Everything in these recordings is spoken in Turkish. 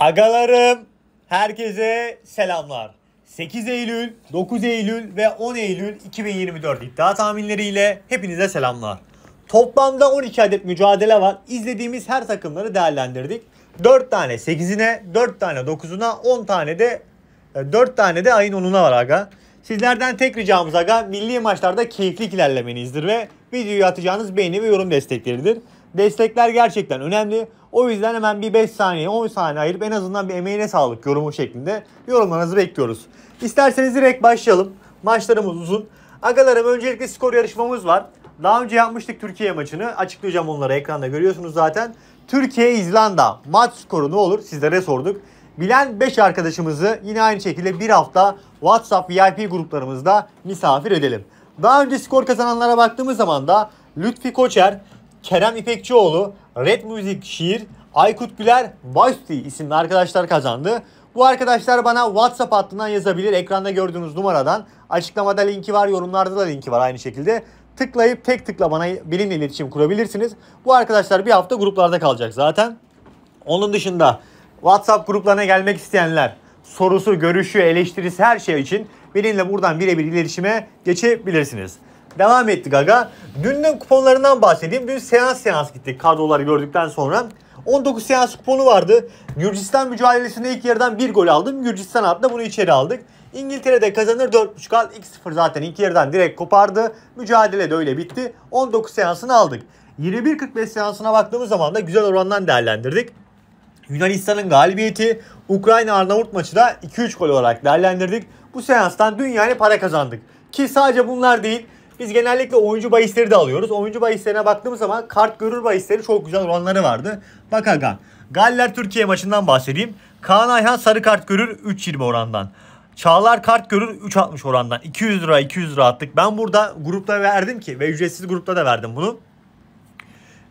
Agalarım, herkese selamlar. 8 Eylül, 9 Eylül ve 10 Eylül 2024 iddia tahminleriyle hepinize selamlar. Toplamda 12 adet mücadele var. İzlediğimiz her takımları değerlendirdik. 4 tane 8'ine, 4 tane 9'una, 10 tane de 4 e, tane de ayın 10'una var aga. Sizlerden tek ricamız aga milli maçlarda keyifli ilerlemenizdir ve videoyu atacağınız beğeni ve yorum destekleridir. Destekler gerçekten önemli. O yüzden hemen bir 5 saniye 10 saniye ayırıp en azından bir emeğine sağlık yorumu şeklinde yorumlarınızı bekliyoruz. İsterseniz direkt başlayalım. Maçlarımız uzun. Agalarım öncelikle skor yarışmamız var. Daha önce yapmıştık Türkiye maçını. Açıklayacağım onları ekranda görüyorsunuz zaten. Türkiye-İzlanda maç skoru ne olur sizlere sorduk. Bilen 5 arkadaşımızı yine aynı şekilde bir hafta WhatsApp VIP gruplarımızda misafir edelim. Daha önce skor kazananlara baktığımız zaman da Lütfi Koçer Kerem İpekçioğlu, Red Music Şiir, Aykut Güler, Basti isimli arkadaşlar kazandı. Bu arkadaşlar bana WhatsApp hattından yazabilir. Ekranda gördüğünüz numaradan. Açıklamada linki var, yorumlarda da linki var aynı şekilde. Tıklayıp tek tıkla bana benimle iletişim kurabilirsiniz. Bu arkadaşlar bir hafta gruplarda kalacak zaten. Onun dışında WhatsApp gruplarına gelmek isteyenler sorusu, görüşü, eleştirisi her şey için benimle buradan birebir iletişime geçebilirsiniz devam etti Gaga. Dünün kuponlarından bahsedeyim. Dün seans seans gittik kadroları gördükten sonra. 19 seans kuponu vardı. Gürcistan mücadelesinde ilk yarıdan bir gol aldım. Gürcistan adına bunu içeri aldık. İngiltere'de kazanır 4.5 al. 2-0 zaten ilk yarıdan direkt kopardı. Mücadele de öyle bitti. 19 seansını aldık. 21.45 seansına baktığımız zaman da güzel orandan değerlendirdik. Yunanistan'ın galibiyeti Ukrayna Arnavut maçı da 2-3 gol olarak değerlendirdik. Bu seanstan dünyaya para kazandık. Ki sadece bunlar değil biz genellikle oyuncu bahisleri de alıyoruz. Oyuncu bahislerine baktığımız zaman kart görür bahisleri çok güzel oranları vardı. Bak Hakan. Galler Türkiye maçından bahsedeyim. Kaan Ayhan sarı kart görür 3.20 orandan. Çağlar kart görür 3.60 orandan. 200 lira 200 lira attık. Ben burada grupta verdim ki ve ücretsiz grupta da verdim bunu.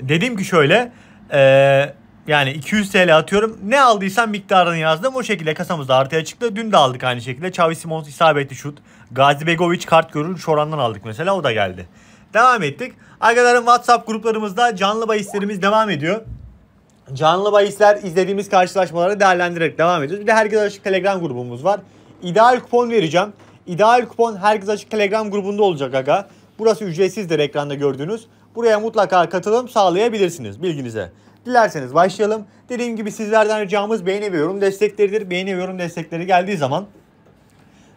Dedim ki şöyle. Eee yani 200 TL atıyorum. Ne aldıysam miktarını yazdım. O şekilde kasamızda artıya çıktı. Dün de aldık aynı şekilde. Xavi Simons isabetli şut. Gazi Begoviç kart görür. Şoran'dan aldık mesela. O da geldi. Devam ettik. Arkadaşlarım WhatsApp gruplarımızda canlı bahislerimiz devam ediyor. Canlı bahisler izlediğimiz karşılaşmaları değerlendirerek devam ediyoruz. Bir de herkes açık Telegram grubumuz var. İdeal kupon vereceğim. İdeal kupon herkes açık Telegram grubunda olacak aga. Burası ücretsizdir ekranda gördüğünüz. Buraya mutlaka katılım sağlayabilirsiniz bilginize. Dilerseniz başlayalım. Dediğim gibi sizlerden ricamız beğeni ve yorum destekleridir. Beğeni ve yorum destekleri geldiği zaman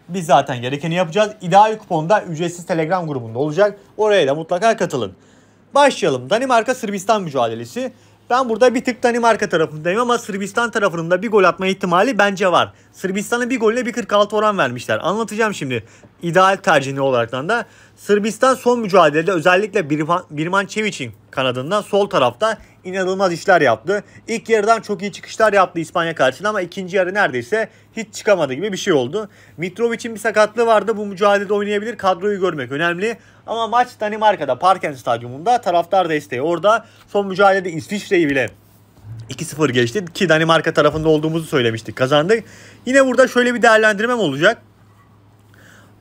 biz zaten gerekeni yapacağız. İdeal kuponda ücretsiz Telegram grubunda olacak. Oraya da mutlaka katılın. Başlayalım. Danimarka Sırbistan mücadelesi. Ben burada bir tık Danimarka tarafındayım ama Sırbistan tarafının da bir gol atma ihtimali bence var. Sırbistan'ın bir golle bir 46 oran vermişler. Anlatacağım şimdi ideal tercihini olaraktan da. Sırbistan son mücadelede özellikle Birman Çeviç'in kanadından sol tarafta inanılmaz işler yaptı. İlk yarıdan çok iyi çıkışlar yaptı İspanya karşısında ama ikinci yarı neredeyse hiç çıkamadı gibi bir şey oldu. Mitrovic'in bir sakatlığı vardı. Bu mücadelede oynayabilir. Kadroyu görmek önemli. Ama maç Danimarka'da Parken Stadyumunda taraftar desteği orada. Son mücadelede İsviçre'yi bile 2-0 geçti ki Danimarka tarafında olduğumuzu söylemiştik kazandık. Yine burada şöyle bir değerlendirmem olacak.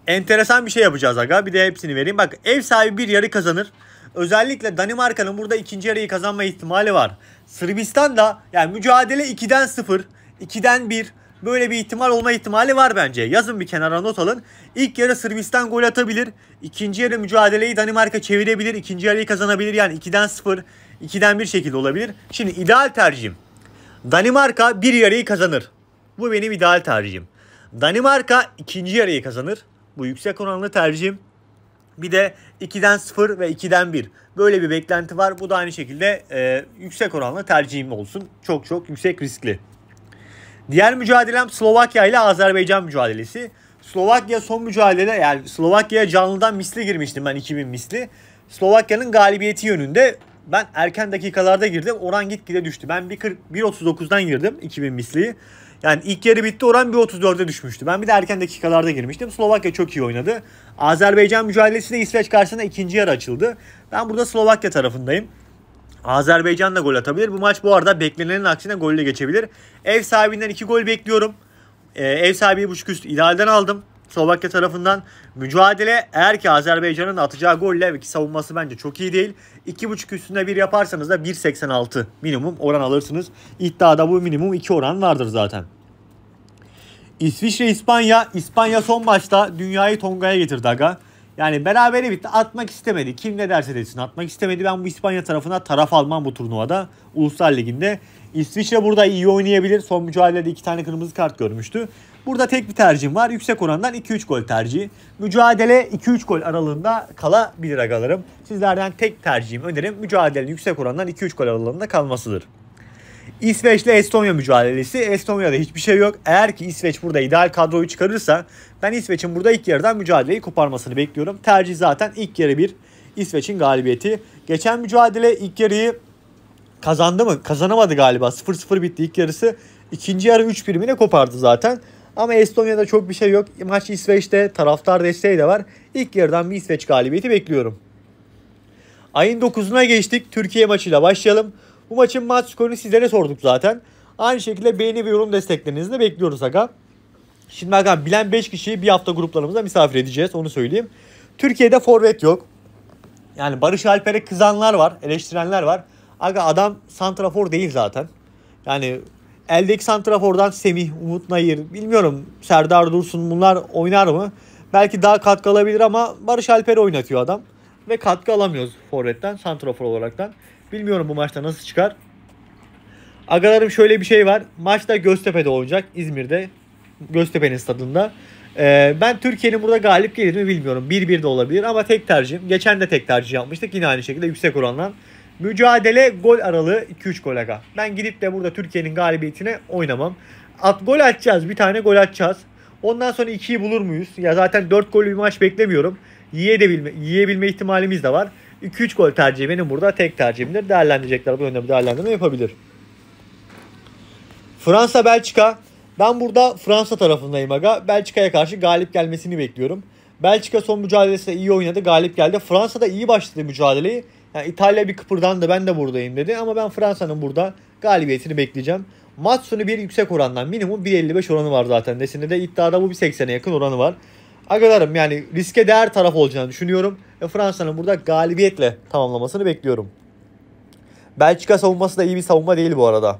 Enteresan bir şey yapacağız aga. Bir de hepsini vereyim. Bak ev sahibi bir yarı kazanır. Özellikle Danimarka'nın burada ikinci yarıyı kazanma ihtimali var. Sırbistan da yani mücadele 2'den 0, 2'den 1 böyle bir ihtimal olma ihtimali var bence. Yazın bir kenara not alın. İlk yarı Sırbistan gol atabilir. ikinci yarı mücadeleyi Danimarka çevirebilir. ikinci yarıyı kazanabilir. Yani 2'den 0, 2'den 1 şekilde olabilir. Şimdi ideal tercihim. Danimarka bir yarıyı kazanır. Bu benim ideal tercihim. Danimarka ikinci yarıyı kazanır. Bu yüksek oranlı tercihim. Bir de 2'den 0 ve 2'den 1. Böyle bir beklenti var. Bu da aynı şekilde e, yüksek oranlı tercihim olsun. Çok çok yüksek riskli. Diğer mücadelem Slovakya ile Azerbaycan mücadelesi. Slovakya son mücadelede yani Slovakya'ya canlıdan misli girmiştim ben 2000 misli. Slovakya'nın galibiyeti yönünde ben erken dakikalarda girdim. Oran gitgide düştü. Ben 1.39'dan girdim 2000 misliyi. Yani ilk yarı bitti oran bir 1.34'e düşmüştü. Ben bir de erken dakikalarda girmiştim. Slovakya çok iyi oynadı. Azerbaycan mücadelesi de İsveç karşısında ikinci yarı açıldı. Ben burada Slovakya tarafındayım. Azerbaycan da gol atabilir. Bu maç bu arada beklenenin aksine golle geçebilir. Ev sahibinden 2 gol bekliyorum. Ee, ev sahibi 1.5 üst idealden aldım. Slovakya tarafından mücadele eğer ki Azerbaycan'ın atacağı golle ve ki savunması bence çok iyi değil. 2.5 üstünde bir yaparsanız da 1.86 minimum oran alırsınız. İddiada bu minimum 2 oran vardır zaten. İsviçre İspanya İspanya son maçta dünyayı Tonga'ya getirdi aga. Yani berabere bitti. Atmak istemedi. Kim ne derse desin atmak istemedi. Ben bu İspanya tarafına taraf almam bu turnuvada. Uluslar Ligi'nde. İsviçre burada iyi oynayabilir. Son mücadelede iki tane kırmızı kart görmüştü. Burada tek bir tercihim var. Yüksek orandan 2-3 gol tercihi. Mücadele 2-3 gol aralığında kalabilir agalarım. Sizlerden tek tercihim önerim mücadelenin yüksek orandan 2-3 gol aralığında kalmasıdır. İsveç ile Estonya mücadelesi. Estonya'da hiçbir şey yok. Eğer ki İsveç burada ideal kadroyu çıkarırsa ben İsveç'in burada ilk yarıdan mücadeleyi koparmasını bekliyorum. Tercih zaten ilk yarı bir İsveç'in galibiyeti. Geçen mücadele ilk yarıyı kazandı mı? Kazanamadı galiba. 0-0 bitti ilk yarısı. İkinci yarı 3 birimine kopardı zaten. Ama Estonya'da çok bir şey yok. Maç İsveç'te taraftar desteği de var. İlk yarıdan bir İsveç galibiyeti bekliyorum. Ayın 9'una geçtik. Türkiye maçıyla başlayalım. Bu maçın maç skorunu sizlere sorduk zaten. Aynı şekilde beğeni ve yorum desteklerinizi de bekliyoruz aga. Şimdi Hakan bilen 5 kişiyi bir hafta gruplarımıza misafir edeceğiz onu söyleyeyim. Türkiye'de forvet yok. Yani Barış Alper'e kızanlar var, eleştirenler var. Aga adam santrafor değil zaten. Yani eldeki santrafordan Semih, Umut Nayır, bilmiyorum Serdar Dursun bunlar oynar mı? Belki daha katkı alabilir ama Barış Alper'i oynatıyor adam. Ve katkı alamıyoruz forvetten, santrafor olaraktan. Bilmiyorum bu maçta nasıl çıkar. Agalarım şöyle bir şey var. Maçta Göztepe'de olacak. İzmir'de. Göztepe'nin stadında. Ee, ben Türkiye'nin burada galip gelir mi bilmiyorum. 1-1 de olabilir ama tek tercihim. Geçen de tek tercih yapmıştık. Yine aynı şekilde yüksek oranla. Mücadele gol aralığı 2-3 gol aga. Ben gidip de burada Türkiye'nin galibiyetine oynamam. At gol atacağız. Bir tane gol atacağız. Ondan sonra 2'yi bulur muyuz? Ya zaten 4 gollü bir maç beklemiyorum. Yiyebilme, yiyebilme ihtimalimiz de var. 2-3 gol tercihi benim burada tek tercihimdir. Değerlendirecekler bu yönde bir değerlendirme yapabilir. Fransa Belçika. Ben burada Fransa tarafındayım aga. Belçika'ya karşı galip gelmesini bekliyorum. Belçika son mücadelesinde iyi oynadı. Galip geldi. Fransa da iyi başladı mücadeleyi. Yani İtalya bir kıpırdandı ben de buradayım dedi. Ama ben Fransa'nın burada galibiyetini bekleyeceğim. Maç sonu bir yüksek orandan minimum 1.55 oranı var zaten. Desinde de iddiada bu bir 80'e yakın oranı var. Agalarım yani riske değer taraf olacağını düşünüyorum. Ve Fransa'nın burada galibiyetle tamamlamasını bekliyorum. Belçika savunması da iyi bir savunma değil bu arada.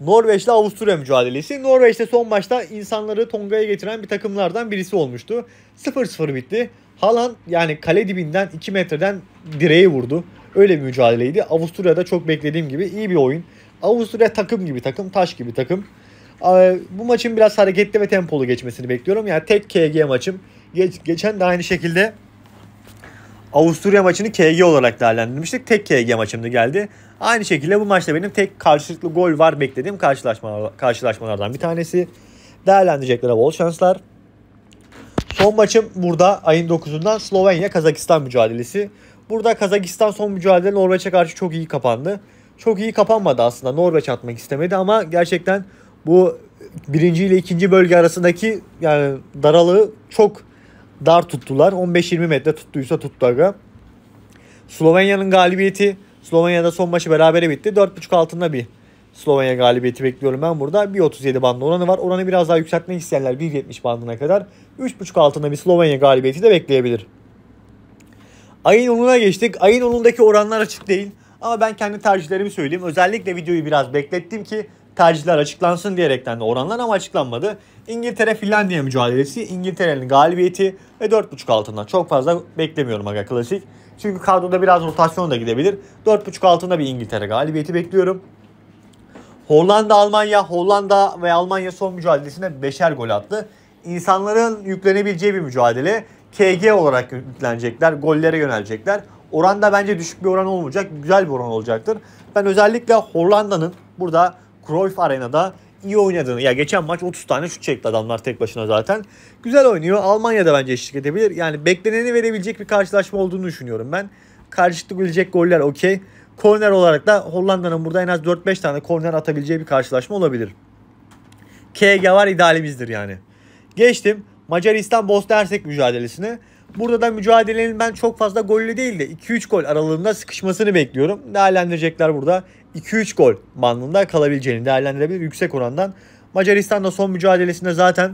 Norveç ile Avusturya mücadelesi. Norveç'te son maçta insanları Tonga'ya getiren bir takımlardan birisi olmuştu. 0-0 bitti. Haaland yani kale dibinden 2 metreden direği vurdu. Öyle bir mücadeleydi. Avusturya'da çok beklediğim gibi iyi bir oyun. Avusturya takım gibi takım, taş gibi takım. Ee, bu maçın biraz hareketli ve tempolu geçmesini bekliyorum. Yani tek KG maçım. Geç, geçen de aynı şekilde Avusturya maçını KG olarak değerlendirmiştik. Tek KG maçımdı geldi. Aynı şekilde bu maçta benim tek karşılıklı gol var beklediğim karşılaşma, karşılaşmalardan bir tanesi. Değerlendirecekler bol şanslar. Son maçım burada ayın 9'undan Slovenya-Kazakistan mücadelesi. Burada Kazakistan son mücadele Norveç'e karşı çok iyi kapandı. Çok iyi kapanmadı aslında. Norveç atmak istemedi ama gerçekten bu birinci ile ikinci bölge arasındaki yani daralığı çok dar tuttular. 15-20 metre tuttuysa tuttu aga. Slovenya'nın galibiyeti Slovenya'da son maçı berabere bitti. 4.5 altında bir Slovenya galibiyeti bekliyorum ben burada. 1.37 bandında oranı var. Oranı biraz daha yükseltmek isteyenler 1.70 bandına kadar 3.5 altında bir Slovenya galibiyeti de bekleyebilir. Ayın 10'una geçtik. Ayın 10'undaki oranlar açık değil. Ama ben kendi tercihlerimi söyleyeyim. Özellikle videoyu biraz beklettim ki tercihler açıklansın diyerekten de oranlar ama açıklanmadı. İngiltere-Finlandiya mücadelesi, İngiltere'nin galibiyeti ve 4.5 altında Çok fazla beklemiyorum aga klasik. Çünkü kadroda biraz rotasyon da gidebilir. 4.5 altında bir İngiltere galibiyeti bekliyorum. Hollanda-Almanya, Hollanda ve Almanya son mücadelesinde beşer gol attı. İnsanların yüklenebileceği bir mücadele. KG olarak yüklenecekler, gollere yönelecekler. oranda bence düşük bir oran olmayacak, güzel bir oran olacaktır. Ben özellikle Hollanda'nın burada Cruyff Arena'da iyi oynadığını. Ya geçen maç 30 tane şut çekti adamlar tek başına zaten. Güzel oynuyor. Almanya'da bence eşlik edebilir. Yani bekleneni verebilecek bir karşılaşma olduğunu düşünüyorum ben. Karşılıklı gelecek goller okey. Korner olarak da Hollanda'nın burada en az 4-5 tane korner atabileceği bir karşılaşma olabilir. KG var idealimizdir yani. Geçtim Macaristan Bosna Hersek mücadelesine. Burada da mücadelenin ben çok fazla gollü değil de 2-3 gol aralığında sıkışmasını bekliyorum. Değerlendirecekler burada 2-3 gol bandında kalabileceğini değerlendirebilir yüksek orandan. Macaristan'da son mücadelesinde zaten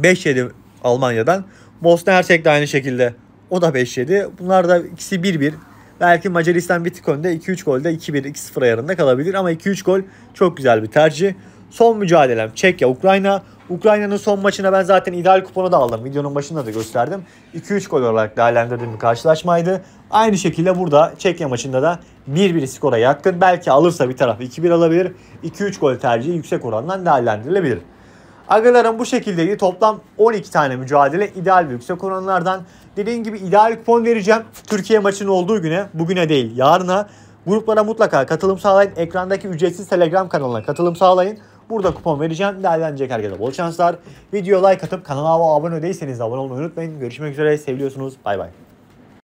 5-7 Almanya'dan. Bosna Hersek de aynı şekilde. O da 5-7. Bunlar da ikisi 1-1. Belki Macaristan bir tık önde 2-3 golde 2-1 2-0 ayarında kalabilir ama 2-3 gol çok güzel bir tercih. Son mücadelem Çekya Ukrayna. Ukrayna'nın son maçına ben zaten ideal kuponu da aldım. Videonun başında da gösterdim. 2-3 gol olarak değerlendirdiğim bir karşılaşmaydı. Aynı şekilde burada Çekya maçında da 1-1 skora yaktın. Belki alırsa bir taraf 2-1 alabilir. 2-3 gol tercihi yüksek orandan değerlendirilebilir. Agaların bu şekildeydi. toplam 12 tane mücadele ideal ve yüksek oranlardan. Dediğim gibi ideal kupon vereceğim. Türkiye maçının olduğu güne, bugüne değil yarına Gruplara mutlaka katılım sağlayın. Ekrandaki ücretsiz Telegram kanalına katılım sağlayın. Burada kupon vereceğim. Değerlenecek herkese bol şanslar. Video like atıp kanala abone değilseniz de abone olmayı unutmayın. Görüşmek üzere. Seviyorsunuz. Bay bay.